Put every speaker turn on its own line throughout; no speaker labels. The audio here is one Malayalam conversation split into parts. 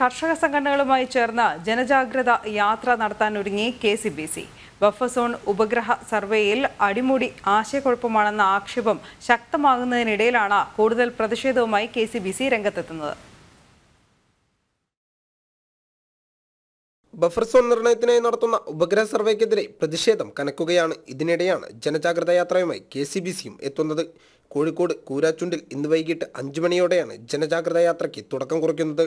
കർഷക സംഘടനകളുമായി ചേർന്ന് ജനജാഗ്രത യാത്ര നടത്താനൊരുങ്ങി K C B C buffer zone ഉപഗ്രഹ സർവേയിൽ അടിമുടി ആശയക്കുഴപ്പമാണെന്ന ആക്ഷേപം ശക്തമാകുന്നതിനിടയിലാണ് കൂടുതൽ പ്രതിഷേധവുമായി കെ സി ബി സി രംഗത്തെത്തുന്നത്
ബഫർ സോൺ നിർണയത്തിനായി നടത്തുന്ന ഉപഗ്രഹ സർവേക്കെതിരെ പ്രതിഷേധം കനക്കുകയാണ് ഇതിനിടെയാണ് ജനജാഗ്രത യാത്രയുമായി കെ സി ബി സിയും എത്തുന്നത് കോഴിക്കോട് കൂരാച്ചുണ്ടിൽ ഇന്ന് വൈകിട്ട് അഞ്ചു മണിയോടെയാണ് ജനജാഗ്രത യാത്രയ്ക്ക് തുടക്കം കുറിക്കുന്നത്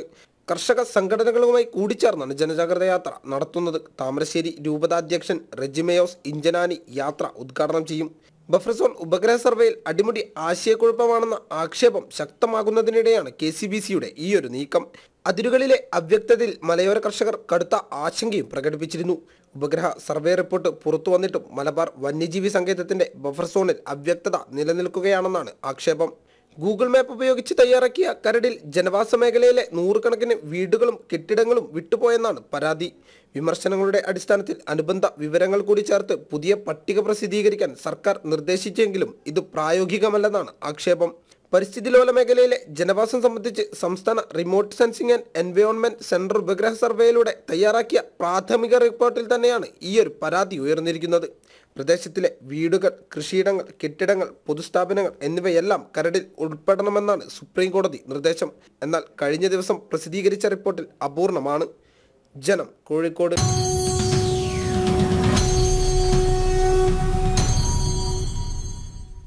കർഷക സംഘടനകളുമായി കൂടിച്ചേർന്നാണ് ജനജാഗ്രത യാത്ര നടത്തുന്നത് താമരശ്ശേരി രൂപതാധ്യക്ഷൻ റെജിമയോസ് ഇഞ്ചനാനി യാത്ര ഉദ്ഘാടനം ചെയ്യും ബഫർസോൺ ഉപഗ്രഹ സർവേയിൽ അടിമുടി ആശയക്കുഴപ്പമാണെന്ന ആക്ഷേപം ശക്തമാകുന്നതിനിടെയാണ് കെ സി ബി സിയുടെ ഈയൊരു നീക്കം അതിരുകളിലെ അവ്യക്തതയിൽ മലയോര കർഷകർ കടുത്ത ആശങ്കയും പ്രകടിപ്പിച്ചിരുന്നു ഉപഗ്രഹ സർവേ റിപ്പോർട്ട് പുറത്തു വന്നിട്ടും മലബാർ വന്യജീവി സങ്കേതത്തിന്റെ ബഫർ സോണിൽ അവ്യക്തത നിലനിൽക്കുകയാണെന്നാണ് ആക്ഷേപം ഗൂഗിൾ മാപ്പ് ഉപയോഗിച്ച് തയ്യാറാക്കിയ കരടിൽ ജനവാസ മേഖലയിലെ നൂറുകണക്കിന് വീടുകളും കെട്ടിടങ്ങളും വിട്ടുപോയെന്നാണ് പരാതി വിമർശനങ്ങളുടെ അടിസ്ഥാനത്തിൽ അനുബന്ധ വിവരങ്ങൾ കൂടി ചേർത്ത് പുതിയ പട്ടിക പ്രസിദ്ധീകരിക്കാൻ സർക്കാർ നിർദ്ദേശിച്ചെങ്കിലും ഇത് പ്രായോഗികമല്ലെന്നാണ് ആക്ഷേപം പരിസ്ഥിതി ലോല മേഖലയിലെ ജനവാസം സംബന്ധിച്ച് സംസ്ഥാന remote sensing and environment centre ഉപഗ്രഹ സർവേയിലൂടെ തയ്യാറാക്കിയ പ്രാഥമിക റിപ്പോർട്ടിൽ തന്നെയാണ് ഈ ഒരു പരാതി ഉയർന്നിരിക്കുന്നത് പ്രദേശത്തിലെ വീടുകൾ കൃഷിയിടങ്ങൾ കെട്ടിടങ്ങൾ പൊതുസ്ഥാപനങ്ങൾ എന്നിവയെല്ലാം കരടിൽ ഉൾപ്പെടണമെന്നാണ് സുപ്രീം കോടതി നിർദ്ദേശം എന്നാൽ കഴിഞ്ഞ ദിവസം പ്രസിദ്ധീകരിച്ച റിപ്പോർട്ടിൽ അപൂർണമാണ് ജനം കോഴിക്കോട്